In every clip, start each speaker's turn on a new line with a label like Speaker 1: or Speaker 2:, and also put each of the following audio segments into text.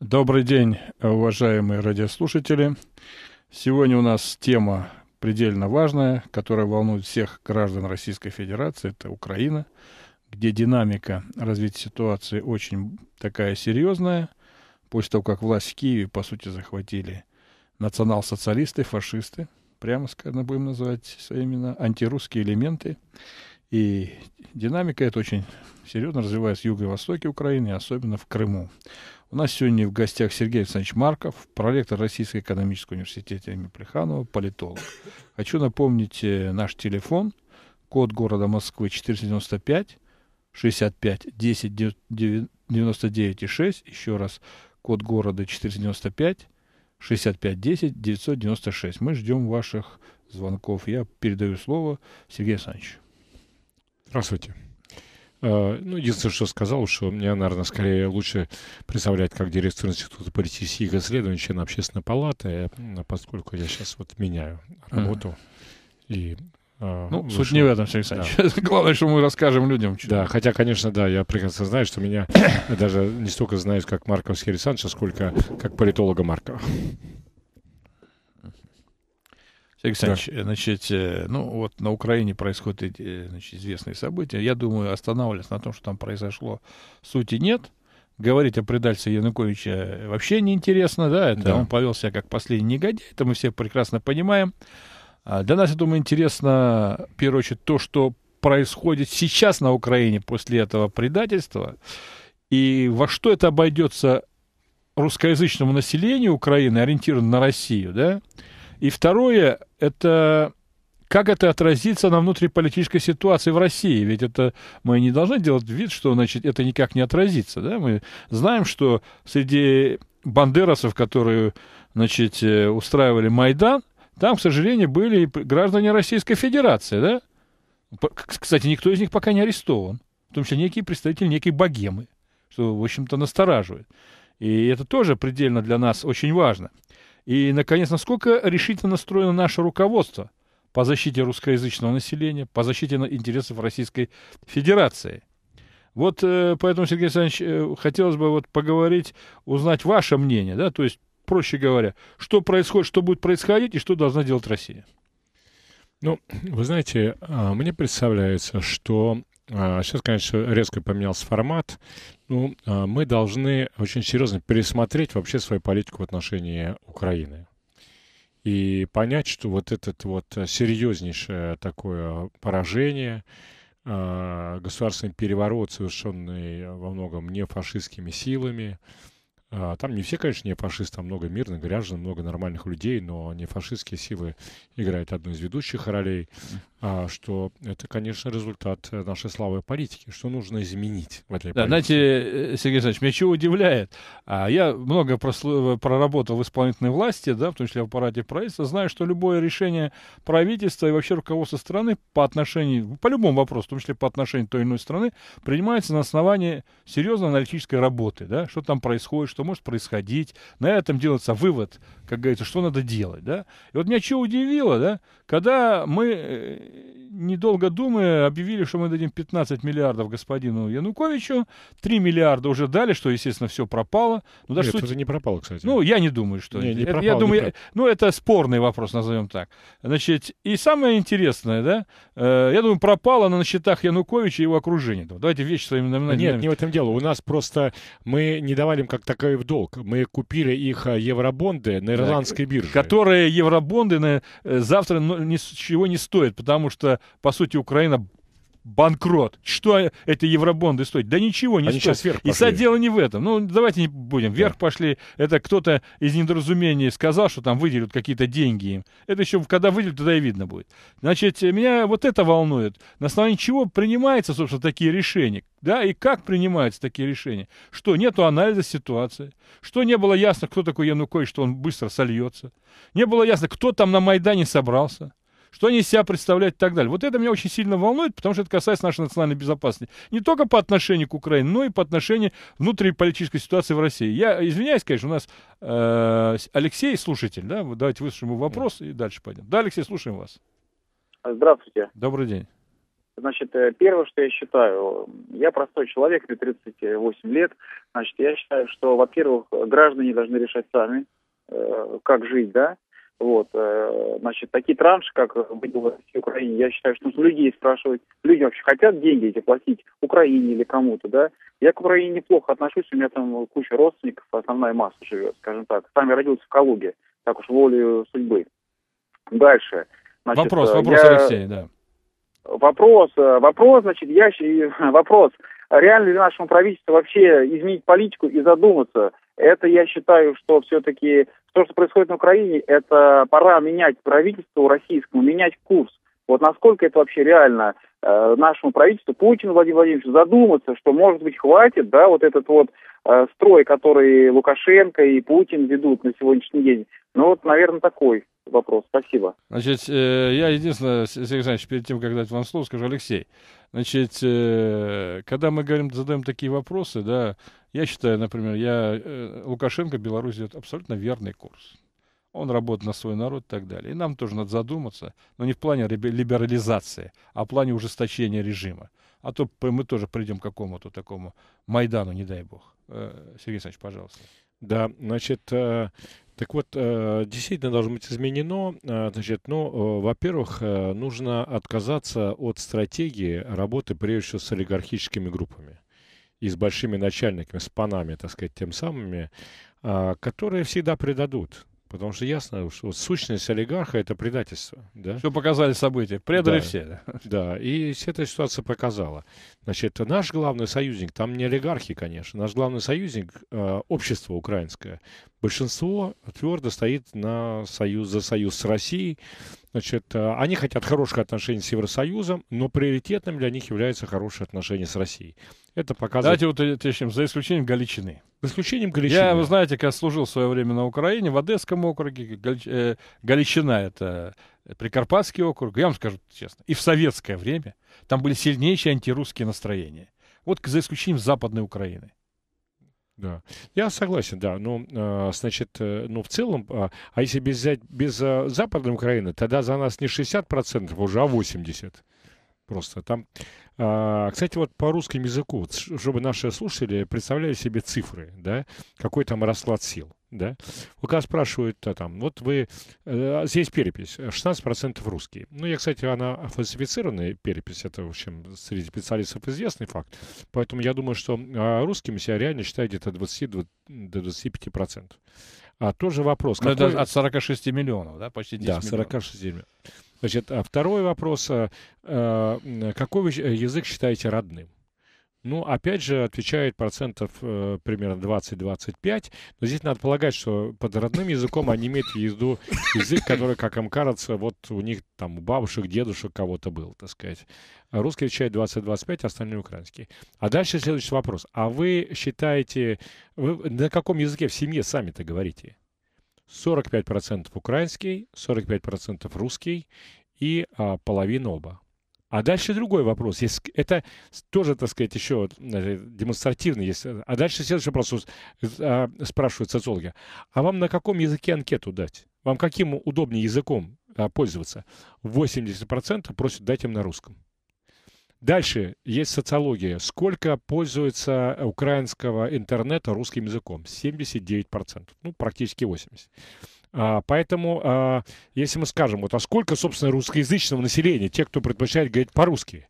Speaker 1: Добрый день, уважаемые радиослушатели. Сегодня у нас тема предельно важная, которая волнует всех граждан Российской Федерации. Это Украина, где динамика развития ситуации очень такая серьезная. После того, как власть в Киеве, по сути, захватили национал-социалисты, фашисты, прямо скажем, ну, будем называть своими антирусские элементы. И динамика эта очень серьезно развивается в юго-востоке Украины, особенно в Крыму. У нас сегодня в гостях Сергей Александрович Марков, проректор Российского экономического университета имени Плеханова, политолог. Хочу напомнить э, наш телефон, код города Москвы 495 65 10 99 и 6. Еще раз, код города 495 65 10 996. Мы ждем ваших звонков. Я передаю слово Сергею Александровичу. Здравствуйте.
Speaker 2: А, ну, единственное, что сказал, что мне, наверное, скорее лучше представлять как директор Института политических исследований, чем Общественная палата, э, поскольку я сейчас вот меняю работу. И Uh, ну, вышел. суть не в этом, Сергей Александрович.
Speaker 1: Да. Главное, что мы расскажем
Speaker 2: людям. Да, хотя, конечно, да, я прекрасно знаю, что меня даже не столько знают как Марковский Александрович, сколько как политолога Маркова.
Speaker 1: Алексей Александрович, да. Э, значит, э, ну вот на Украине происходят э, значит, известные события. Я думаю, останавливаться на том, что там произошло, сути нет. Говорить о предательстве Януковича вообще неинтересно, да, это да. он повел себя как последний негодяй, это мы все прекрасно понимаем. А для нас, я думаю, интересно, в первую очередь, то, что происходит сейчас на Украине после этого предательства, и во что это обойдется русскоязычному населению Украины, ориентированному на Россию, да, и второе, это как это отразится на внутриполитической ситуации в России? Ведь это мы не должны делать вид, что значит, это никак не отразится. Да? Мы знаем, что среди бандеросов, которые значит, э, устраивали Майдан, там, к сожалению, были и граждане Российской Федерации. Да? Кстати, никто из них пока не арестован. В том числе некий представитель некой богемы, что, в общем-то, настораживает. И это тоже предельно для нас очень важно – и, наконец, насколько решительно настроено наше руководство по защите русскоязычного населения, по защите интересов Российской Федерации. Вот э, поэтому, Сергей Александрович, э, хотелось бы вот поговорить, узнать ваше мнение, да, то есть, проще говоря, что происходит, что будет происходить и что должна делать Россия.
Speaker 2: Ну, вы знаете, а, мне представляется, что Сейчас, а, конечно, резко поменялся формат. Ну, а, мы должны очень серьезно пересмотреть вообще свою политику в отношении Украины. И понять, что вот этот вот серьезнейшее такое поражение, а, государственный переворот, совершенный во многом не фашистскими силами, там не все, конечно, не фашисты, там много мирных граждан, много нормальных людей, но не фашистские силы играют одну из ведущих ролей. А, что это, конечно, результат э, нашей слабой
Speaker 1: политики, что нужно изменить в
Speaker 2: этой да, политике. Знаете, э,
Speaker 1: Сергей Александрович, меня чего удивляет? А, я много э, проработал в исполнительной власти, да, в том числе в аппарате правительства, знаю, что любое решение правительства и вообще руководство страны по отношению, по любому вопросу, в том числе по отношению той или иной страны, принимается на основании серьезной аналитической работы, да, что там происходит, что может происходить, на этом делается вывод, как говорится, что надо делать, да. И вот меня чего удивило, да, когда мы недолго думая, объявили, что мы дадим 15 миллиардов господину Януковичу. 3 миллиарда уже дали, что, естественно, все пропало. Ну, даже Нет, суть... это
Speaker 2: не пропало, кстати.
Speaker 1: Ну, я не думаю, что... Не, не пропало, я думаю, не я... Ну, это спорный вопрос, назовем так. Значит, и самое интересное, да, э, я думаю, пропало на счетах Януковича и его окружения. Давайте вещи своими номинами. Нет, не в этом дело. У нас просто мы не давали им как таковой в долг. Мы купили их э, евробонды на ирландской бирже. Которые евробонды на, э, завтра ну, ничего не стоят, потому потому что, по сути, Украина банкрот. Что эти евробонды стоят? Да ничего не Они стоят. Вверх И сад дело не в этом. Ну, давайте не будем. Вверх да. пошли. Это кто-то из недоразумений сказал, что там выделят какие-то деньги им. Это еще когда выделят, тогда и видно будет. Значит, меня вот это волнует. На основании чего принимаются, собственно, такие решения? Да, и как принимаются такие решения? Что нету анализа ситуации, что не было ясно, кто такой Янукович, что он быстро сольется, не было ясно, кто там на Майдане собрался, что они из себя представляют и так далее. Вот это меня очень сильно волнует, потому что это касается нашей национальной безопасности. Не только по отношению к Украине, но и по отношению внутриполитической ситуации в России. Я извиняюсь, конечно, у нас э, Алексей, слушатель, да, давайте выслушаем его вопрос и дальше пойдем. Да, Алексей, слушаем вас.
Speaker 3: Здравствуйте. Добрый день. Значит, э, первое, что я считаю, я простой человек, мне 38 лет, значит, я считаю, что, во-первых, граждане должны решать сами, э, как жить, да, вот, э, значит, такие транши, как выделила Украине, я считаю, что нужно людей спрашивать. Люди вообще хотят деньги эти платить Украине или кому-то, да? Я к Украине неплохо отношусь, у меня там куча родственников, основная масса живет, скажем так. Сами родился в Калуге, так уж волю судьбы. Дальше. Значит, вопрос, э, вопрос, я... Алексей, да. Вопрос, э, вопрос, значит, я вопрос. Реально ли нашему правительству вообще изменить политику и задуматься – это я считаю, что все-таки то, что происходит на Украине, это пора менять правительство российскому, менять курс. Вот насколько это вообще реально э, нашему правительству, Путину Владимиру Владимировичу, задуматься, что, может быть, хватит, да, вот этот вот э, строй, который Лукашенко и Путин ведут на сегодняшний день. Ну, вот, наверное, такой вопрос. Спасибо.
Speaker 1: Значит, э, я единственное, Сергей Александрович, перед тем, как дать вам слово, скажу, Алексей, значит, э, когда мы говорим, задаем такие вопросы, да, я считаю, например, я, э, Лукашенко Беларусь идет абсолютно верный курс. Он работает на свой народ и так далее. И нам тоже надо задуматься, но не в плане либерализации, а в плане ужесточения режима. А то мы тоже придем к какому-то такому Майдану, не дай бог. Сергей Александрович, пожалуйста.
Speaker 2: Да, значит, так вот, э, действительно должно быть изменено. Э, значит, ну, э, во-первых, нужно отказаться от стратегии работы, прежде всего, с олигархическими группами и с большими начальниками, с панами, так сказать, тем самыми, а, которые всегда предадут. Потому что ясно, что сущность олигарха – это предательство. Да? Что показали события. Предали да, все. Да, и вся эта ситуация показала. Значит, наш главный союзник, там не олигархи, конечно, наш главный союзник общество украинское большинство твердо стоит на союз, за союз с Россией. Значит, э, они хотят хороших отношений с Евросоюзом, но приоритетным для них является хорошие отношения с Россией. Это показывает... Давайте
Speaker 1: вот уточним, за исключением Галичины. За исключением Галичины. Я, вы знаете, как служил в свое время на Украине, в Одесском округе. Галич... Э, Галичина — это Прикарпатский округ. Я вам скажу честно, и в советское время там были сильнейшие антирусские настроения. Вот за исключением Западной Украины. Да, я согласен, да.
Speaker 2: Но, ну, а, значит, э, ну, в целом, а, а если без, взять, без а, Западной Украины, тогда за нас не 60%, уже, а 80%. Просто там а, кстати, вот по русскому языку, чтобы наши слушатели представляли себе цифры, да, какой там расклад сил. Да? Вот когда спрашивают, а, там, вот вы, э, здесь перепись, 16% русские. Ну, я, кстати, она фальсифицированная перепись, это, в общем, среди специалистов известный факт. Поэтому я думаю, что а, русским себя реально считают где-то 20 до 25%. А тоже вопрос. Ну, какой... это
Speaker 1: от 46 миллионов, да, почти 10 Да, 46
Speaker 2: миллионов. Значит, а второй вопрос. Э, э, какой вы э, язык считаете родным? Ну, опять же, отвечает процентов э, примерно 20-25. Но здесь надо полагать, что под родным языком они имеют в виду язык, который, как им кажется, вот у них там у бабушек, дедушек кого-то был, так сказать. Русский отвечает 20-25, остальные украинские. А дальше следующий вопрос. А вы считаете, вы на каком языке в семье сами-то говорите? 45% украинский, 45% русский и а, половина оба. А дальше другой вопрос. Есть, это тоже, так сказать, еще э, демонстративно есть. А дальше следующий вопрос э, а, спрашивают социологи. А вам на каком языке анкету дать? Вам каким удобнее языком а, пользоваться? 80% просят дать им на русском. Дальше есть социология. Сколько пользуется украинского интернета русским языком? 79%. Ну, практически 80%. А, поэтому, а, если мы скажем, вот, а сколько, собственно, русскоязычного населения, те, кто предпочитает говорить по-русски,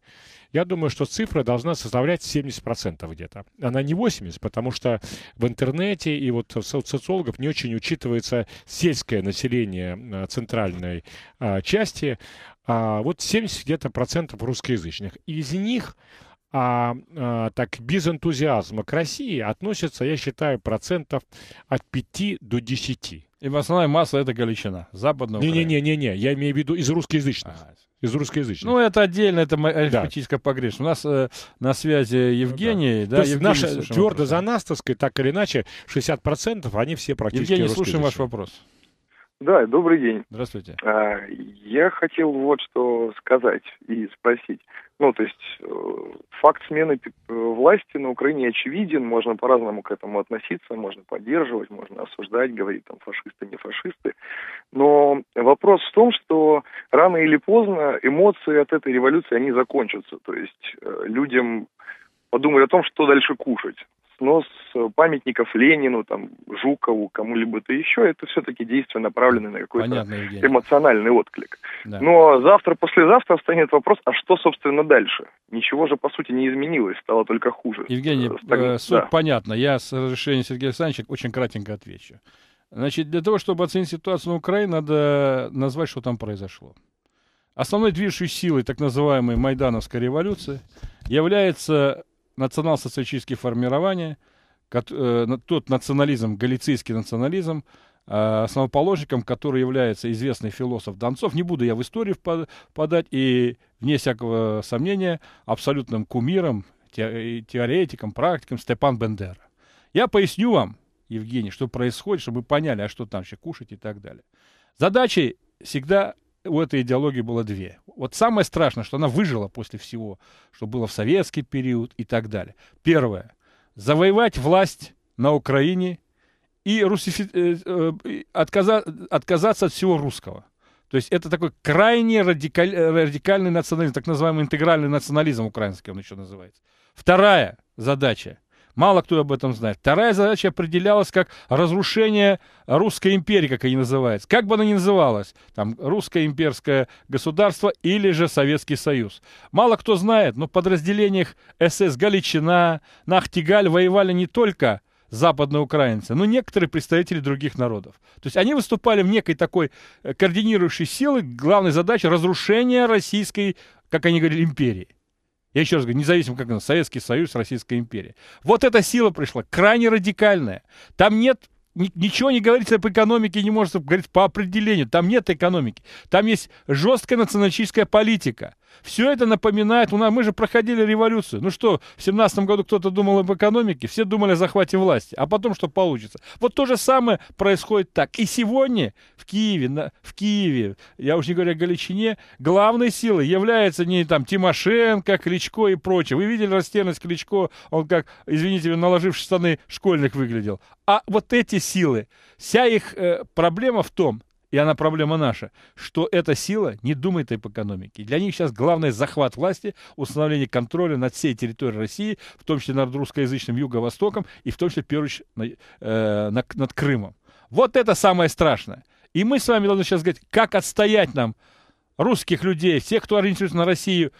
Speaker 2: я думаю, что цифра должна составлять 70% где-то. Она не 80%, потому что в интернете и вот социологов не очень учитывается сельское население а, центральной а, части а, вот 70 где-то процентов русскоязычных. Из них а, а, так без энтузиазма к России относятся, я считаю, процентов от
Speaker 1: 5 до 10. И в основной масса это Галичина, западная не, не, Не-не-не, я имею в виду из русскоязычных. Ага. Из русскоязычных. Ну, это отдельно, это арифметическая да. погрешность. У нас э, на связи Евгений. Ну, да. Да, То Евгений, наша, твердо за нас, так
Speaker 2: сказать, так или иначе,
Speaker 1: 60%
Speaker 2: они все практически Евгений, слушаем ваш вопрос.
Speaker 3: Да, добрый день. Здравствуйте. А, я хотел вот что сказать и спросить. Ну, то есть э, факт смены э, власти на Украине очевиден, можно по-разному к этому относиться, можно поддерживать, можно осуждать, говорить там фашисты, не фашисты. Но вопрос в том, что рано или поздно эмоции от этой революции, они закончатся. То есть э, людям подумать о том, что дальше кушать снос э, памятников Ленину, там, Жукову, кому-либо-то еще, это все-таки действие направлено на какой-то эмоциональный отклик. Да. Но завтра, послезавтра станет вопрос, а что, собственно, дальше? Ничего же, по сути, не изменилось, стало только хуже.
Speaker 1: Евгений, Стаг... э, э суть да. понятна. Я с разрешения Сергея Александровича очень кратенько отвечу. Значит, для того, чтобы оценить ситуацию на Украине, надо э, назвать, что там произошло. Основной движущей силой так называемой Майдановской революции является национал-социалистические формирования, э, тот национализм, галицийский национализм, а, основоположником, который является известный философ Донцов. Не буду я в историю подать, и, вне всякого сомнения, абсолютным кумиром, теоретиком, практиком Степан Бендера. Я поясню вам, Евгений, что происходит, чтобы вы поняли, а что там вообще кушать и так далее. Задачей всегда у этой идеологии было две. Вот самое страшное, что она выжила после всего, что было в советский период и так далее. Первое. Завоевать власть на Украине и русифи... Э, э, отказа... отказаться от всего русского. То есть это такой крайне радикаль... Э, радикальный национализм, так называемый интегральный национализм украинский он еще называется. Вторая задача – Мало кто об этом знает. Вторая задача определялась как разрушение русской империи, как они называется. Как бы она ни называлась, там русское имперское государство или же Советский Союз. Мало кто знает, но в подразделениях СС Галичина, Нахтигаль воевали не только западные украинцы, но некоторые представители других народов. То есть они выступали в некой такой э, координирующей силы, главной задачей разрушения российской, как они говорили, империи. Я еще раз говорю, независимо как он, Советский Союз, Российская империя. Вот эта сила пришла, крайне радикальная. Там нет ничего не говорится об экономике, не может говорить по определению. Там нет экономики. Там есть жесткая националистическая политика. Все это напоминает, у нас, мы же проходили революцию. Ну что, в семнадцатом году кто-то думал об экономике, все думали о захвате власти, а потом что получится. Вот то же самое происходит так. И сегодня в Киеве, на, в Киеве, я уж не говорю о Галичине, главной силой является не там Тимошенко, Кличко и прочее. Вы видели растерянность Кличко, он как, извините, наложивший штаны школьных выглядел. А вот эти силы, вся их э, проблема в том, и она проблема наша, что эта сила не думает об экономике. Для них сейчас главное захват власти, установление контроля над всей территорией России, в том числе над русскоязычным Юго-Востоком и в том числе, в первую очередь, над, э, над, над Крымом. Вот это самое страшное. И мы с вами должны сейчас говорить, как отстоять нам русских людей, всех, кто ориентируется на Россию,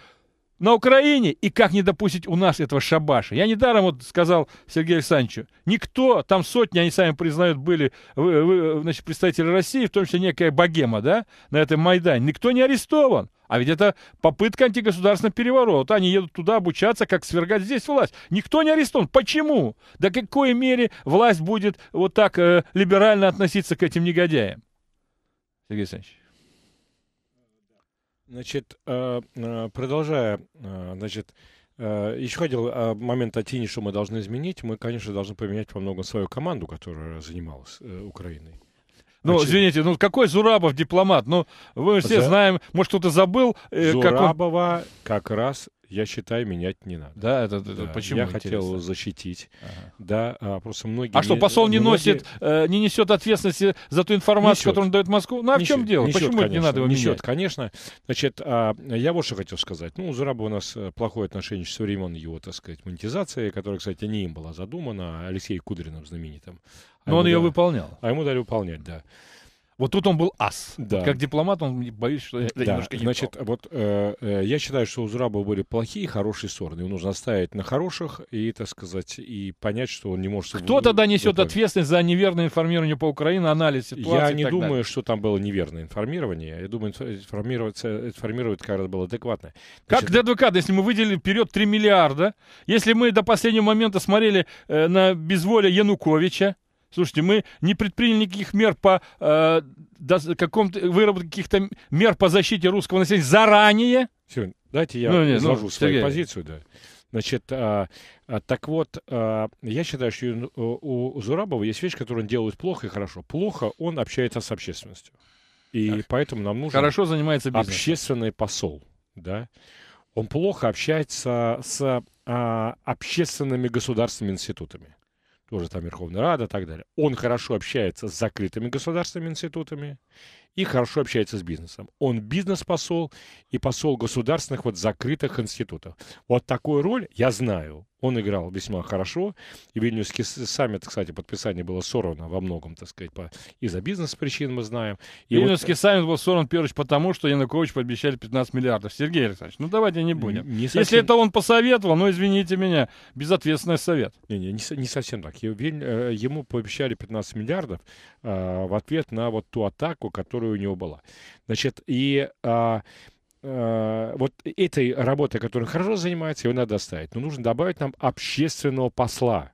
Speaker 1: на Украине и как не допустить у нас этого шабаша. Я недаром вот сказал Сергею Александровичу, никто, там сотни, они сами признают, были э, вы, вы, э, значит, представители России, в том числе некая богема, да, на этом Майдане. Никто не арестован. А ведь это попытка антигосударственного переворота. Они едут туда обучаться, как свергать здесь власть. Никто не арестован. Почему? До какой мере власть будет вот так э, либерально относиться к этим негодяям? Сергей Александрович.
Speaker 2: Значит, э, э, продолжая, э, значит, еще хотел момент о Тине, что мы должны изменить. Мы, конечно, должны поменять во многом свою команду, которая занималась
Speaker 1: Украиной. Ну, извините, ну какой Зурабов дипломат? Ну, мы все За... знаем, может, кто-то забыл. Зурабова как, он... как раз я считаю, менять не надо. Да, это,
Speaker 2: это почему? Я интересно? хотел защитить. Ага. Да, а просто многие. А что посол не многие... носит,
Speaker 1: э, не несет ответственности за ту информацию, несет. которую он дает Москву? Ну а несет. в чем дело? Несет, почему конечно. это не надо его несет, менять?
Speaker 2: конечно. Значит, а, я вот что хотел сказать. Ну, у Зураба у нас э, плохое отношение со времен его, так сказать, монетизации, которая, кстати, не им была задумана, а Алексеем Кудриным знаменитым. А Но он дали... ее выполнял. А ему дали выполнять, да. Вот тут он был ас. Да. как
Speaker 1: дипломат он, боюсь, что
Speaker 2: это да. немножко не Значит, то. вот э, э я считаю, что у Зураба были плохие, хорошие стороны. Его нужно оставить на хороших и, так сказать, и понять, что он не может... Кто
Speaker 1: тогда несет добавить. ответственность за неверное информирование по Украине, анализ ситуации Я не думаю, далее.
Speaker 2: что там было неверное информирование. Я думаю, информировать,
Speaker 1: информировать как раз было адекватно. Значит, как ДДК, если мы выделили вперед 3 миллиарда, если мы до последнего момента смотрели э, на безволие Януковича, Слушайте, мы не предприняли никаких мер по э, каком-то выработке каких-то мер по защите русского населения заранее. Все, давайте я ну, нет, изложу ну, свою Сергей. позицию,
Speaker 2: да. Значит, а, а, так вот, а, я считаю, что у, у Зурабова есть вещь, которую он делает плохо и хорошо. Плохо он общается с общественностью. И так. поэтому нам нужен хорошо занимается общественный посол. Да? Он плохо общается с а, общественными государственными институтами тоже там Верховная Рада и так далее. Он хорошо общается с закрытыми государственными институтами и хорошо общается с бизнесом. Он бизнес-посол и посол государственных вот закрытых институтов. Вот такую роль я знаю. Он играл весьма хорошо. И Вильнюсский саммит, кстати, подписание было сорвано во многом,
Speaker 1: так сказать, по, из-за бизнес-причин мы знаем. И Вильнюсский вот... саммит был сорван, первый потому, что Янукович пообещали 15 миллиардов. Сергей Александрович, ну давайте не будем. Не, не совсем... Если это он посоветовал, ну извините меня, безответственный совет. Не, не, не, не совсем так. Э, ему пообещали 15
Speaker 2: миллиардов э, в ответ на вот ту атаку, которую которая у него была. Значит, и а, а, вот этой работой, которой он хорошо занимается, его надо оставить. Но нужно добавить нам общественного посла.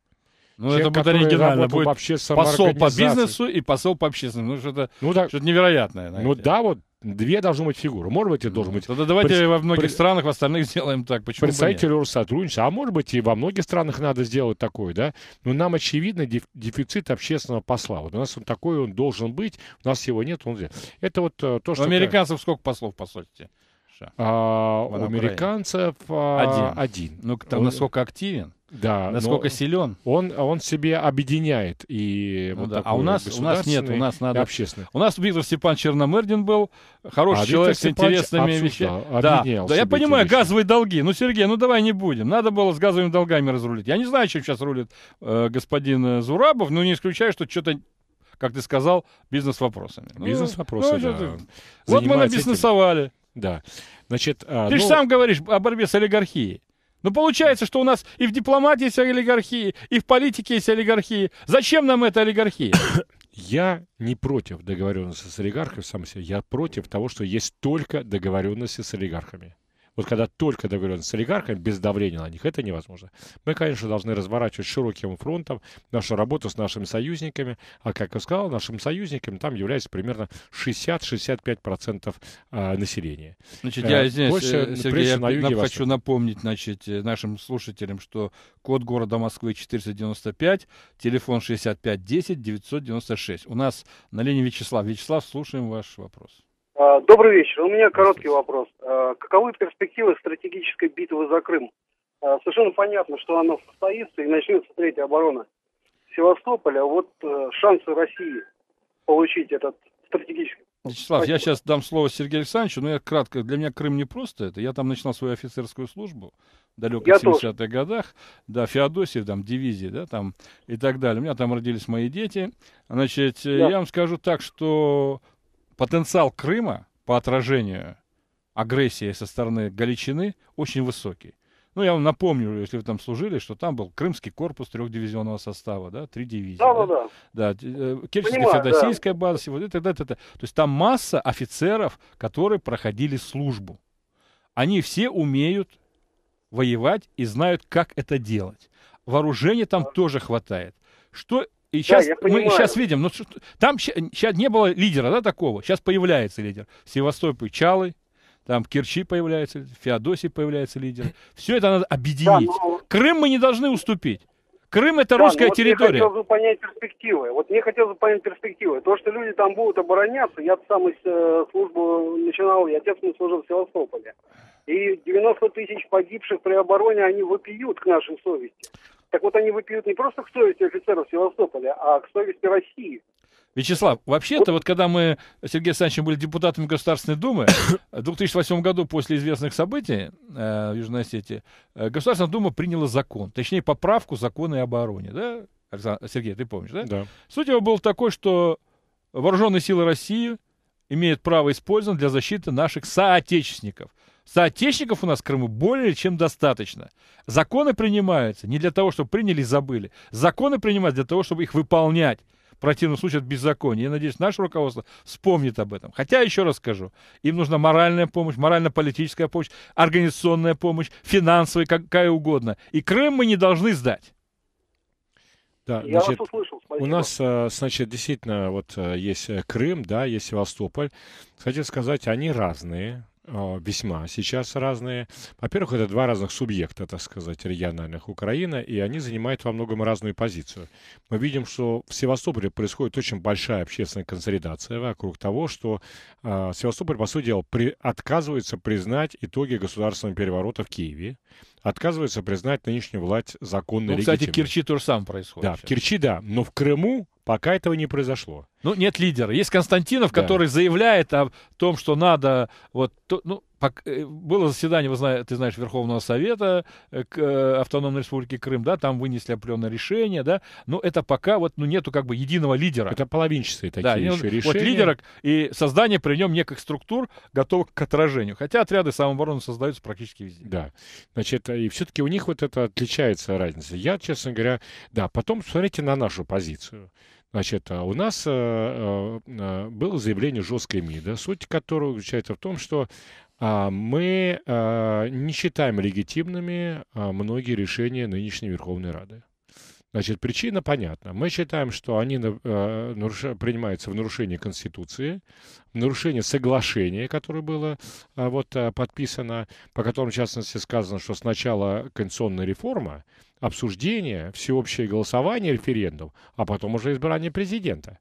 Speaker 1: Ну, это будет оригинально. Будет посол по бизнесу и посол по общественному. Ну, что-то ну, да, что невероятное. Ну знаете. Ну да, вот Две должны быть фигуры.
Speaker 2: Может быть, это ну, должен быть... Тогда давайте пред... во многих
Speaker 1: странах, в остальных сделаем так. Почему Представитель
Speaker 2: Россотрудничества. А может быть, и во многих странах надо сделать такое, да? Но нам, очевидно, дефицит общественного посла. Вот у нас он такой, он должен быть. У нас его нет. Он... Это вот э, то, что... У американцев
Speaker 1: сколько послов в посольстве?
Speaker 2: А, у американцев а, один. один. Ну, а насколько активен? да, насколько силен. Он, он себе объединяет и ну, вот да. А у нас, у нас нет, у нас надо... общественный.
Speaker 1: У нас Виктор Степан Черномырдин был, хороший а человек Виктор с интересными вещами. Да, да я понимаю, вещи. газовые долги. Ну, Сергей, ну давай не будем. Надо было с газовыми долгами разрулить. Я не знаю, чем сейчас рулит э, господин э, Зурабов, но не исключаю, что что-то как ты сказал, бизнес-вопросами. Ну, бизнес вопросами ну, да. Вот мы набизнесовали. Этим. Да. Значит, а, ты ну... же сам говоришь о борьбе с олигархией. Но ну, получается, что у нас и в дипломатии есть олигархии, и в политике есть олигархии. Зачем нам эта олигархия?
Speaker 2: Я не против договоренности с олигархами сам себе. Я против того, что есть только договоренности с олигархами. Вот когда только договоренность с олигархами, без давления на них, это невозможно. Мы, конечно, должны разворачивать широким фронтом нашу работу с нашими союзниками. А, как я сказал, нашим союзниками там является примерно 60-65% а, населения. Значит, э, я извиняюсь, больше, э, Сергей, я на юге хочу
Speaker 1: напомнить значит, э, нашим слушателям, что код города Москвы 495, телефон 6510 996. У нас на линии Вячеслав. Вячеслав, слушаем ваш вопрос.
Speaker 3: А, добрый вечер. У меня короткий вопрос. А, каковы перспективы стратегической битвы за Крым? А, совершенно понятно, что она состоится и начнется третья оборона Севастополя. Вот э, шансы России получить этот стратегический
Speaker 1: Вячеслав, Спасибо. я сейчас дам слово Сергею Александровичу, но я кратко, для меня Крым не просто это. Я там начинал свою офицерскую службу в далеких 70-х годах, да, Феодосия, там, дивизии, да, там, и так далее. У меня там родились мои дети. Значит, э, да. я вам скажу так, что потенциал Крыма по отражению агрессии со стороны Галичины очень высокий. Ну, я вам напомню, если вы там служили, что там был Крымский корпус трехдивизионного состава, да, три дивизии. Да, да, э, да. да. Керченская Феодосийская да. база, вот это, это, это. То есть там масса офицеров, которые проходили службу. Они все умеют воевать и знают, как это делать. Вооружения там да. тоже хватает. Что и сейчас да, мы сейчас видим, ну, там сейчас не было лидера, да, такого. Сейчас появляется лидер. Севастополь Чалы, там Кирчи появляется, Феодосий появляется лидер. Все это надо объединить. Да, но... Ну, Крым мы не должны уступить. Крым это да, ну, русская вот территория. Я хотел бы
Speaker 3: понять перспективы. Вот мне хотелось бы понять перспективы. То, что люди там будут обороняться, я сам из э, службы начинал, я отец мой служил в Севастополе. И 90 тысяч погибших при обороне, они вопиют к нашей совести. Так вот они выпьют не просто к совести офицеров Севастополя, а к совести России.
Speaker 1: Вячеслав, вообще-то вот когда мы с Сергеем Александровичем были депутатами Государственной Думы, в 2008 году после известных событий э, в Южной Осетии, э, Государственная Дума приняла закон, точнее поправку закона об обороне, да? Александр, Сергей, ты помнишь, да? Да. Суть его была такой, что вооруженные силы России имеют право использовать для защиты наших соотечественников – Соотечественников у нас в Крыму более чем достаточно. Законы принимаются не для того, чтобы приняли и забыли. Законы принимаются для того, чтобы их выполнять. В противном случае это беззаконие. Я надеюсь, наше руководство вспомнит об этом. Хотя, еще раз скажу, им нужна моральная помощь, морально-политическая помощь, организационная помощь, финансовая, какая угодно. И Крым мы не должны сдать.
Speaker 2: Да, Я значит, вас услышал, спасибо. У нас, э, значит, действительно, вот э, есть э, Крым, да, есть Севастополь. Хочу сказать, они разные, а, весьма. Сейчас разные... Во-первых, это два разных субъекта, так сказать, региональных Украина, и они занимают во многом разную позицию. Мы видим, что в Севастополе происходит очень большая общественная консолидация вокруг того, что э, Севастополь, по сути дела, при... отказывается признать итоги государственного переворота в Киеве отказываются признать нынешнюю
Speaker 1: власть законной ну, кстати, в Керчи тоже сам происходит. Да, сейчас. в
Speaker 2: Керчи, да. Но в Крыму пока этого не произошло.
Speaker 1: Ну, нет лидера. Есть Константинов, да. который заявляет о том, что надо вот... То, ну, Э, было заседание, вы знаете, ты знаешь, Верховного Совета э, к э, Автономной Республики Крым, да, там вынесли определенное решение, да, но это пока вот, ну, нету как бы единого лидера. Это половинчатые такие да, еще решения. Вот лидерок и создание при нем неких структур, готовых к отражению. Хотя отряды самообороны создаются практически везде. Да. Значит, и все-таки у них вот это
Speaker 2: отличается разница. Я, честно говоря, да, потом смотрите на нашу позицию. Значит, а у нас было заявление жесткой МИДа, суть которого заключается в том, что а, мы а, не считаем легитимными а, многие решения нынешней Верховной Рады. Значит, причина понятна. Мы считаем, что они принимаются в нарушении Конституции, в нарушении соглашения, которое было вот, подписано, по которому, в частности, сказано, что сначала конституционная реформа, обсуждение, всеобщее голосование, референдум, а потом уже избрание президента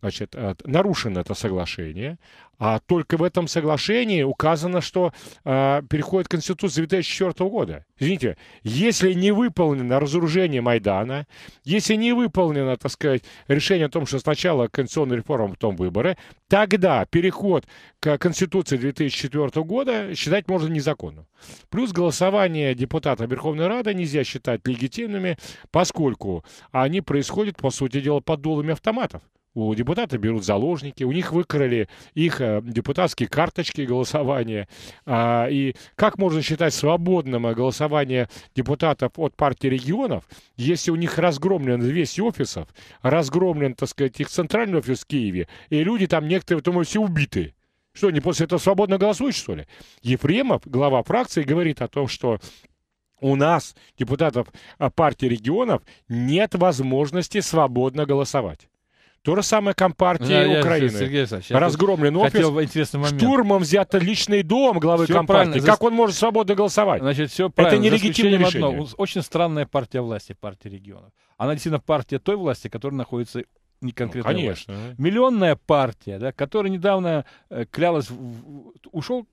Speaker 2: значит, э, нарушено это соглашение, а только в этом соглашении указано, что э, переходит Конституция 2004 года. Извините, если не выполнено разоружение Майдана, если не выполнено, так сказать, решение о том, что сначала конституционная реформа, а потом выборы, тогда переход к Конституции 2004 года считать можно незаконным. Плюс голосование депутатов Верховной Рады нельзя считать легитимными, поскольку они происходят, по сути дела, под дулами автоматов у депутата берут заложники, у них выкрали их э, депутатские карточки голосования. А, и как можно считать свободным э, голосование депутатов от партии регионов, если у них разгромлен весь офисов, разгромлен, так сказать, их центральный офис в Киеве, и люди там некоторые, думаю, все убиты. Что, они после этого свободно голосуют, что ли? Ефремов, глава фракции, говорит о том, что у нас, депутатов э, партии регионов, нет возможности свободно голосовать. То же самое Компартия да, Украины. Сергей Александрович, Разгромлен офис. Хотел интересный момент. Штурмом взят личный дом главы все компартии. Правильно. Как
Speaker 1: он может свободно голосовать? Значит, все правильно. Это нелегитимное решение. Одно. Очень странная партия власти, партия регионов. Она действительно партия той власти, которая находится не конкретно. Ну, конечно. Власть. Миллионная партия, да, которая недавно э, клялась, в, в, ушел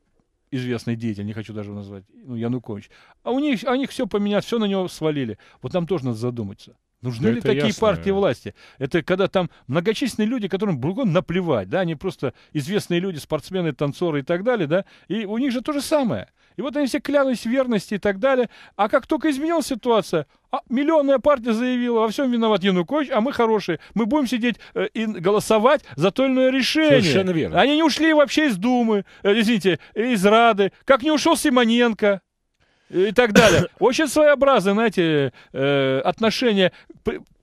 Speaker 1: известный деятель, не хочу даже его назвать, ну, Янукович. А у них, а у них все поменять, все на него свалили. Вот нам тоже надо задуматься. Нужны ли такие ясно. партии власти? Это когда там многочисленные люди, которым Бургон наплевать, да, они просто известные люди, спортсмены, танцоры и так далее, да, и у них же то же самое. И вот они все клялись верности и так далее, а как только изменилась ситуация, а миллионная партия заявила, во всем виноват Янукович, а мы хорошие. Мы будем сидеть э, и голосовать за то или иное решение. Совершенно верно. Они не ушли вообще из Думы, э, извините, из Рады. Как не ушел Симоненко и так далее. Очень своеобразное, знаете, э, отношение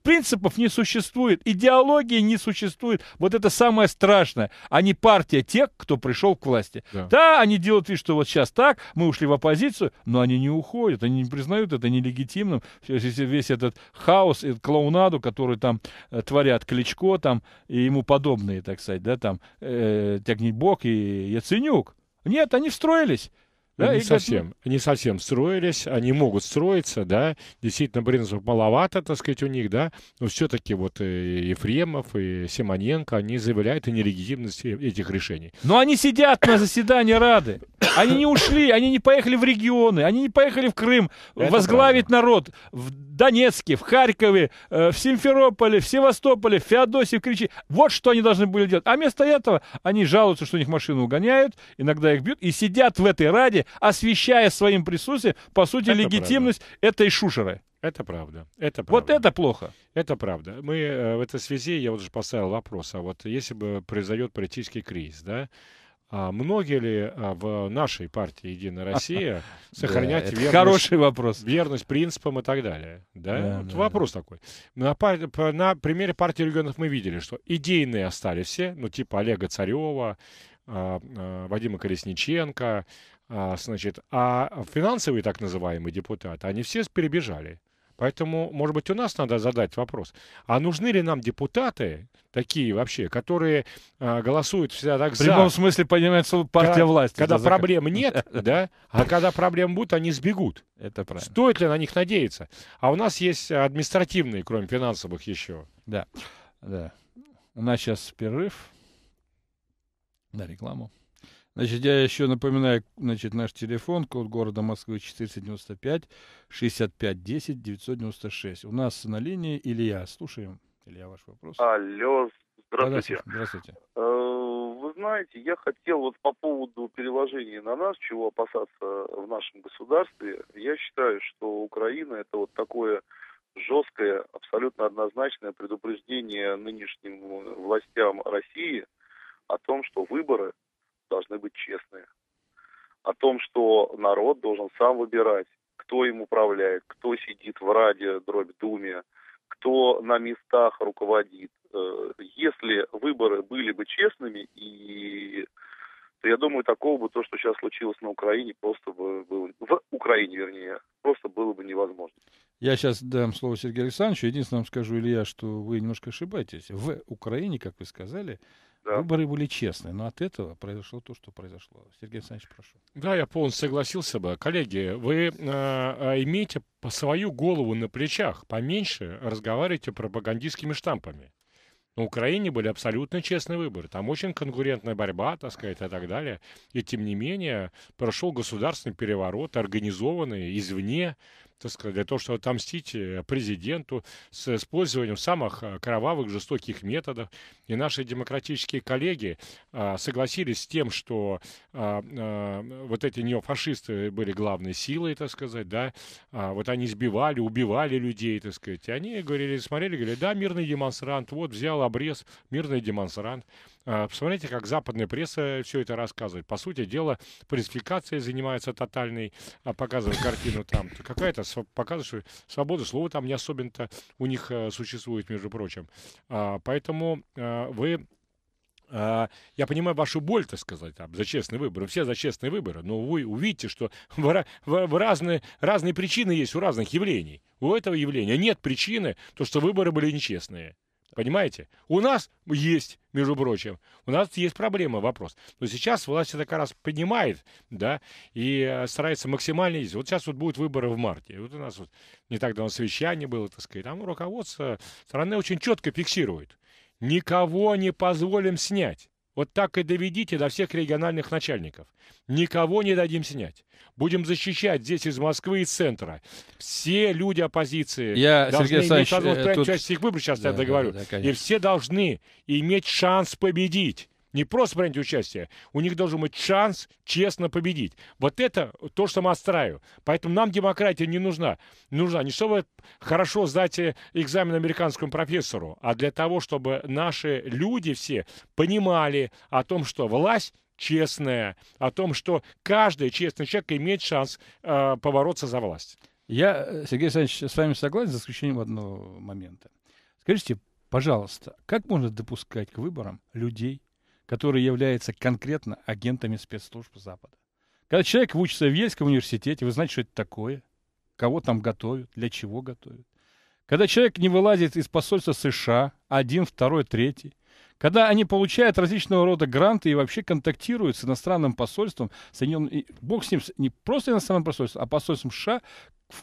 Speaker 1: принципов не существует, идеологии не существует. Вот это самое страшное. Они партия тех, кто пришел к власти. Да. да, они делают вид, что вот сейчас так, мы ушли в оппозицию, но они не уходят, они не признают это нелегитимным. Весь этот хаос, этот клоунаду, который там э, творят Кличко там и ему подобные, так сказать, да, там э, Тягнибок и Яценюк. Нет, они встроились. Да, не, совсем, говорит, «Ну, не совсем строились, они могут строиться, да,
Speaker 2: действительно, Брынзов маловато, так сказать, у них, да, но все-таки вот и э, Ефремов, и Симоненко, они заявляют о нелегитимности этих решений. Но они сидят на заседании
Speaker 1: Рады, они не ушли, они не поехали в регионы, они не поехали в Крым Это возглавить правда. народ в Донецке, в Харькове, э, в Симферополе, в Севастополе, в Феодосии, в Кричи. Вот что они должны были делать. А вместо этого они жалуются, что у них машину угоняют, иногда их бьют, и сидят в этой Раде, освещая своим присутствием, по сути, это легитимность правда. этой шушеры.
Speaker 2: Это правда.
Speaker 1: Это правда. Вот это плохо. Это правда. Мы э, в этой связи, я вот уже поставил
Speaker 2: вопрос, а вот если бы произойдет политический кризис, да, а многие ли а, в нашей партии «Единая Россия» сохранять да, верность, хороший вопрос. верность принципам и так далее? Да? Да, вот да, вопрос да. такой. На, на примере партии регионов мы видели, что идейные остались все, ну типа Олега Царева, а, а, Вадима Колесниченко, а, значит, а финансовые так называемые депутаты, они все перебежали. Поэтому, может быть, у нас надо задать вопрос, а нужны ли нам депутаты такие вообще, которые э, голосуют всегда так за... В прямом
Speaker 1: смысле понимается партия когда, власти. Когда за... проблем
Speaker 2: нет, да, а когда проблем будут, они сбегут. Это правильно. Стоит ли на них надеяться? А у нас есть административные, кроме финансовых еще. Да, да. У нас
Speaker 1: сейчас перерыв на рекламу. Значит, я еще напоминаю, значит, наш телефон, код города Москвы 495 65 10 996. У нас на линии Илья. Слушаем, Илья, ваш вопрос. Алло, здравствуйте. Здравствуйте.
Speaker 3: Э, вы знаете, я хотел вот по поводу переложения на нас, чего опасаться в нашем государстве. Я считаю, что Украина это вот такое жесткое, абсолютно однозначное предупреждение нынешним властям России о том, что выборы – должны быть честные. О том, что народ должен сам выбирать, кто им управляет, кто сидит в Раде, дробь Думе, кто на местах руководит. Э, если выборы были бы честными, и то я думаю, такого бы то, что сейчас случилось на Украине, просто бы было, в Украине, вернее, просто было бы невозможно.
Speaker 1: Я сейчас дам слово Сергею Александровичу. Единственное, вам скажу, Илья, что вы немножко ошибаетесь. В Украине, как вы сказали, да. Выборы были честные, но от этого произошло то, что произошло. Сергей Александрович, прошу.
Speaker 2: Да, я полностью согласился бы. Коллеги, вы э, а, имеете по свою голову на плечах, поменьше разговаривайте пропагандистскими штампами. На Украине были абсолютно честные выборы. Там очень конкурентная борьба, так сказать, и так далее. И тем не менее, прошел государственный переворот, организованный извне, так сказать, для того, чтобы отомстить э, президенту с использованием самых э, кровавых, жестоких методов. И наши демократические коллеги а, согласились с тем, что а, а, вот эти неофашисты были главной силой, так сказать, да, вот они сбивали, убивали людей, так сказать. И они говорили, смотрели, говорили, да, мирный демонстрант, вот взял обрез, мирный демонстрант. А, посмотрите, как западная пресса все это рассказывает. По сути дела, пресс занимается тотальной, а, показывая картину там. Какая-то показывает, э, свобода слова там не особенно-то у них э, существует, между прочим. А, поэтому вы я понимаю вашу боль, так сказать, там, за честные выборы. Все за честные выборы. Но вы увидите, что в, в, в разные, разные причины есть у разных явлений. У этого явления нет причины, то, что выборы были нечестные. Понимаете? У нас есть, между прочим, у нас есть проблема, вопрос. Но сейчас власть это как раз понимает, да, и э, старается максимально ездить. Вот сейчас вот будут выборы в марте. Вот у нас вот не так давно совещание было, так сказать. Там руководство страны очень четко фиксирует. Никого не позволим снять. Вот так и доведите до всех региональных начальников. Никого не дадим снять. Будем защищать здесь из Москвы и центра. Все люди
Speaker 1: оппозиции Я, должны Сергей иметь возможность э, тут... часть их выборов, сейчас я договорю. Да, да, конечно. и
Speaker 2: все должны иметь шанс победить не просто принять участие, у них должен быть шанс честно победить. Вот это то, что мы отстраиваем. Поэтому нам демократия не нужна. Нужна не чтобы хорошо сдать э, экзамен американскому профессору, а для того, чтобы наши люди все понимали о том, что власть честная, о том, что каждый честный человек имеет шанс э, побороться за власть.
Speaker 1: Я, э, Сергей Александрович, с вами согласен, за исключением одного момента. Скажите, пожалуйста, как можно допускать к выборам людей которые являются конкретно агентами спецслужб Запада. Когда человек учится в Ельском университете, вы знаете, что это такое, кого там готовят, для чего готовят. Когда человек не вылазит из посольства США, один, второй, третий, когда они получают различного рода гранты и вообще контактируют с иностранным посольством, Соединен... бог с ним, не просто иностранным посольством, а посольством США,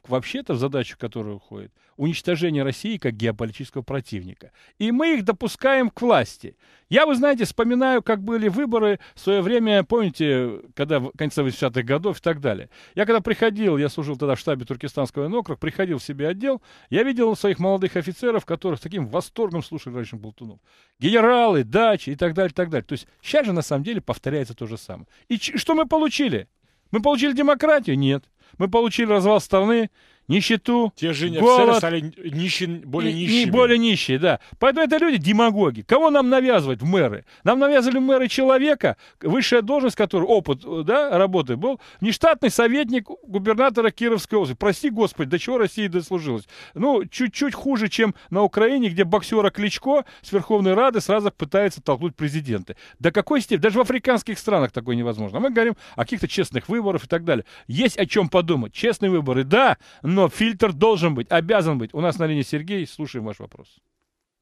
Speaker 1: вообще-то в задачу которая уходит уничтожение России как геополитического противника. И мы их допускаем к власти. Я, вы знаете, вспоминаю, как были выборы в свое время, помните, когда в конце 80-х годов и так далее. Я когда приходил, я служил тогда в штабе Туркестанского военного приходил в себе отдел, я видел своих молодых офицеров, которых с таким восторгом слушали раньше Болтунов. Генералы, дачи и так далее, и так далее. То есть сейчас же на самом деле повторяется то же самое. И что мы получили? Мы получили демократию? Нет. Мы получили развал страны нищету, Те же голод. стали нищен, более и, нищими. И более нищие, да. Поэтому это люди демагоги. Кого нам навязывать в мэры? Нам навязывали мэры человека, высшая должность которого, опыт да, работы был, нештатный советник губернатора Кировской области. Прости, Господи, до чего Россия дослужилась? Ну, чуть-чуть хуже, чем на Украине, где боксера Кличко с Верховной Рады сразу пытается толкнуть президенты. До какой степени? Даже в африканских странах такое невозможно. А мы говорим о каких-то честных выборах и так далее. Есть о чем подумать. Честные выборы, да, но равно фильтр должен быть, обязан быть. У нас на линии Сергей, слушаем ваш вопрос.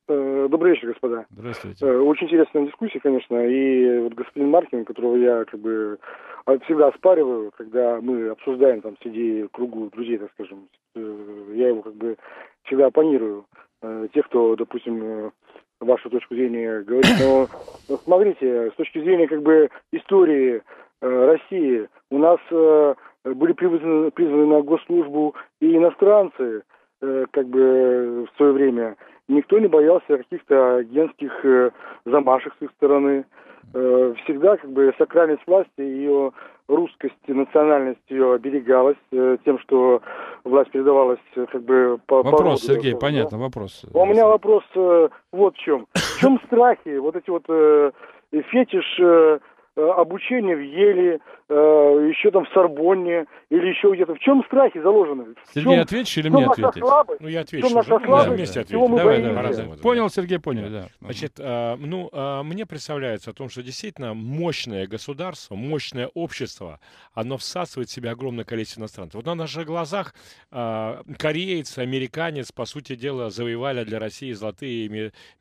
Speaker 4: Э, добрый вечер, господа. Здравствуйте. Э, очень интересная дискуссия, конечно. И вот господин Маркин, которого я как бы а, всегда оспариваю, когда мы обсуждаем там среди кругу друзей, так скажем, э, я его как бы всегда оппонирую. Тех, кто, допустим, вашу точку зрения говорит. Но смотрите, с точки зрения как бы истории России, у нас были призваны, призваны на госслужбу и иностранцы, э, как бы в свое время. Никто не боялся каких-то агентских э, замашек с их стороны. Э, всегда как бы сакральность власти, ее русскость, национальность ее оберегалась тем, что власть передавалась как бы по... Вопрос, по Сергей, этого,
Speaker 1: понятно, да? вопрос.
Speaker 4: У меня вопрос вот в чем. В чем страхи, вот эти вот фетиш Э, обучение в Еле, э, еще там в Сорбонне или еще где-то. В чем страхи заложены?
Speaker 2: Сергей, чем, ответишь или мне ответить? Слабость?
Speaker 1: Ну, я отвечу. В чем наша слабость? Да, вместе ответим. Давай, давай, давай. Понял, Сергей, понял. Да.
Speaker 2: Значит, э, ну, мне представляется о том, что действительно мощное государство, мощное общество, оно всасывает в себя огромное количество иностранцев. Вот на наших глазах кореец, американец, по сути дела, завоевали для России золотые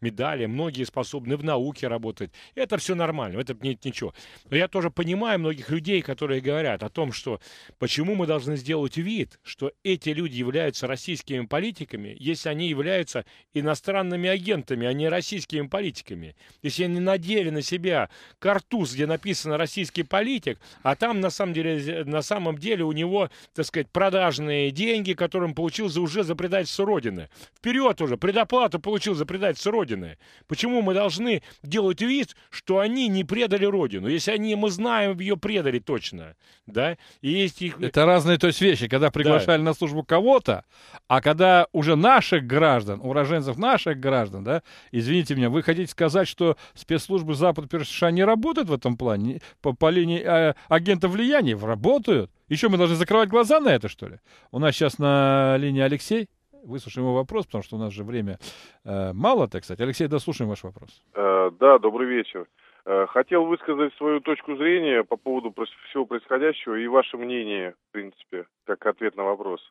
Speaker 2: медали. Многие способны в науке работать. Это все нормально, это нет ничего. Но я тоже понимаю многих людей, которые говорят о том, что почему мы должны сделать вид, что эти люди являются российскими политиками, если они являются иностранными агентами, а не российскими политиками. Если они надели на себя картуз, где написано «российский политик», а там на самом деле, на самом деле у него, так сказать, продажные деньги, которым он получил за уже за предательство Родины. Вперед уже! Предоплату получил за предательство Родины. Почему мы должны делать вид, что они не предали Родину? Если они, мы знаем, ее предали точно,
Speaker 1: да, и есть их... Это разные, то есть, вещи, когда приглашали да. на службу кого-то, а когда уже наших граждан, уроженцев наших граждан, да, извините меня, вы хотите сказать, что спецслужбы Запада и США не работают в этом плане, по, по линии а, агентов влияния работают? Еще мы должны закрывать глаза на это, что ли? У нас сейчас на линии Алексей выслушаем его вопрос, потому что у нас же время э, мало, так сказать. Алексей, дослушаем ваш вопрос.
Speaker 3: Э, да, добрый вечер. Э, хотел высказать свою точку зрения по поводу всего происходящего и ваше мнение, в принципе, как ответ на вопрос.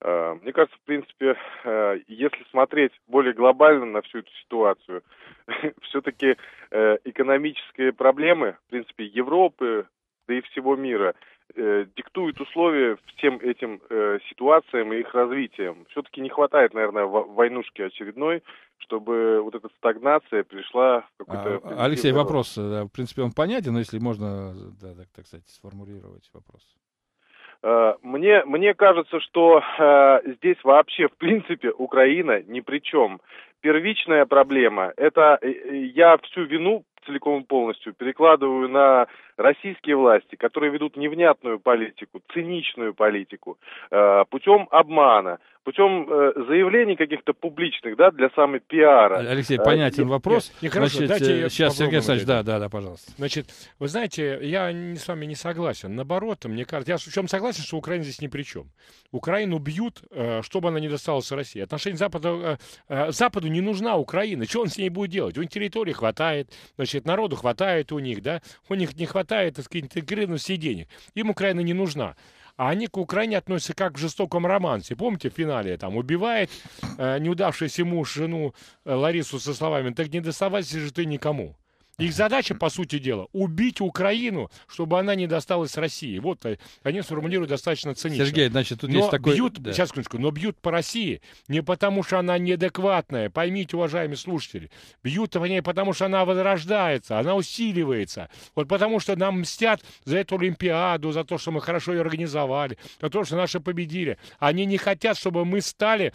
Speaker 3: Э, мне кажется, в принципе, э, если смотреть более глобально на всю эту ситуацию, все-таки экономические проблемы, в принципе, Европы, да и всего мира – Э, диктует условия всем этим э, ситуациям и их развитием. Все-таки не хватает, наверное, войнушки очередной, чтобы вот эта стагнация пришла в какой-то...
Speaker 1: А, Алексей, вопрос, э, да, в принципе, он понятен, но если можно, да, так, так сказать, сформулировать
Speaker 3: вопрос. Э, мне, мне кажется, что э, здесь вообще, в принципе, Украина ни при чем. Первичная проблема – это я всю вину целиком и полностью перекладываю на российские власти, которые ведут невнятную политику, циничную политику, э, путем обмана, путем э, заявлений каких-то публичных, да, для самой пиара. Алексей, э, понятен а, вопрос. Нет, нет,
Speaker 1: хорошо, дайте сейчас, Сергей Александрович, да, да, да, пожалуйста.
Speaker 2: Значит, вы знаете, я с вами не согласен. Наоборот, мне кажется, я в чем согласен, что Украина здесь ни при чем. Украину бьют, чтобы она не досталась России. Отношение Запада, Западу не нужна Украина. Что он с ней будет делать? У них территории хватает, значит, народу хватает у них, да, у них не хватает хватает интегрированности денег. Им Украина не нужна. А они к Украине относятся как в жестоком романсе. Помните в финале там убивает э, неудавшийся муж жену э, Ларису со словами «Так не доставайся же ты никому». Их задача, по сути дела, убить Украину, чтобы она не досталась России. Вот э, они сформулируют достаточно цинично. Сергей, значит, тут но есть такой... Бьют, да. Сейчас, секундочку. Но бьют по России не потому, что она неадекватная. Поймите, уважаемые слушатели. Бьют по ней потому, что она возрождается, она усиливается. Вот потому, что нам мстят за эту Олимпиаду, за то, что мы хорошо ее организовали, за то, что наши победили. Они не хотят, чтобы мы стали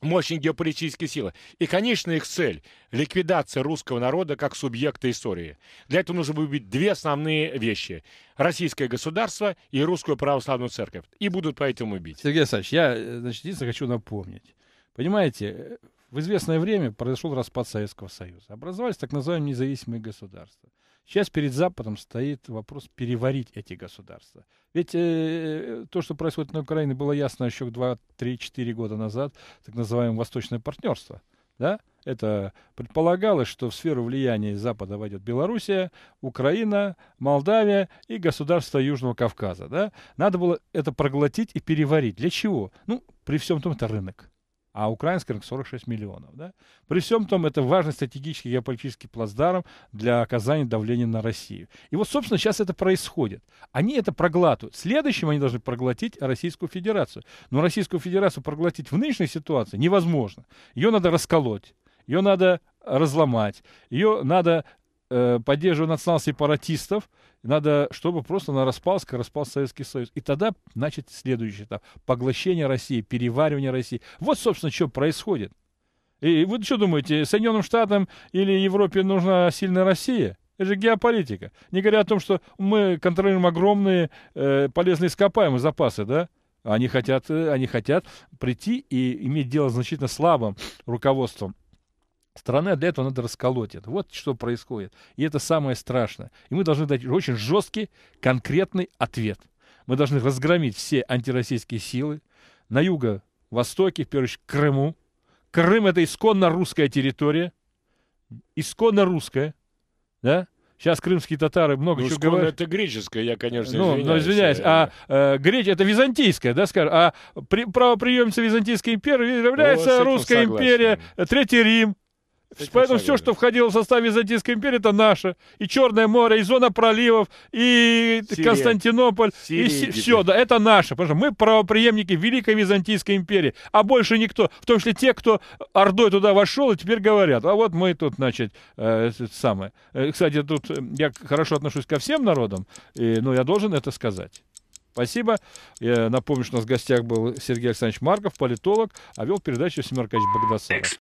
Speaker 2: мощные геополитические силы. И, конечно, их цель – ликвидация русского народа как субъекта истории. Для этого нужно убить две основные вещи – российское государство
Speaker 1: и русскую православную церковь. И будут поэтому убить. Сергей Александрович, я, значит, единственное хочу напомнить. Понимаете, в известное время произошел распад Советского Союза. Образовались так называемые независимые государства. Сейчас перед Западом стоит вопрос переварить эти государства. Ведь э, э то, что происходит на Украине, было ясно еще 2-3-4 года назад, так называемое восточное партнерство. Да? Это предполагалось, что в сферу влияния Запада войдет Белоруссия, Украина, Молдавия и государство Южного Кавказа. Да? Надо было это проглотить и переварить. Для чего? Ну, при всем том, это рынок а украинский рынок 46 миллионов. Да? При всем том, это важный стратегический геополитический плацдарм для оказания давления на Россию. И вот, собственно, сейчас это происходит. Они это проглатывают. Следующим они должны проглотить Российскую Федерацию. Но Российскую Федерацию проглотить в нынешней ситуации невозможно. Ее надо расколоть, ее надо разломать, ее надо э, поддерживать национал-сепаратистов, надо, чтобы просто она распалась, распался Советский Союз. И тогда значит следующее этап. Поглощение России, переваривание России. Вот, собственно, что происходит. И вы что думаете, Соединенным Штатам или Европе нужна сильная Россия? Это же геополитика. Не говоря о том, что мы контролируем огромные э, полезные ископаемые запасы, да? Они хотят, э, они хотят прийти и иметь дело с значительно слабым руководством Страна для этого надо расколоть это. Вот что происходит. И это самое страшное. И мы должны дать очень жесткий, конкретный ответ. Мы должны разгромить все антироссийские силы на юго-востоке, в первую очередь Крыму. Крым – это исконно русская территория. Исконно русская. Да? Сейчас крымские татары много ну, чего говорят. это греческое, я, конечно, ну, извиняюсь. Ну, извиняюсь. Э. А э, Греч это византийская, да, скажем. А при, правоприемница Византийской империи является ну, Русская согласен. империя, Третий Рим, Поэтому все, что входило в состав Византийской империи, это наше. И Черное море, и зона проливов, и Сирия. Константинополь, Сирия, и си- все, да, это наше. Потому что мы правоприемники Великой Византийской империи. А больше никто, в том числе те, кто ордой туда вошел, и теперь говорят, а вот мы тут, значит, э, самое. Э, кстати, тут э, я хорошо отношусь ко всем народам, и, но я должен это сказать. Спасибо. Я напомню, что у нас в гостях был Сергей Александрович Марков, политолог, а вел передачу Семен Аркадьевич Богдасаров.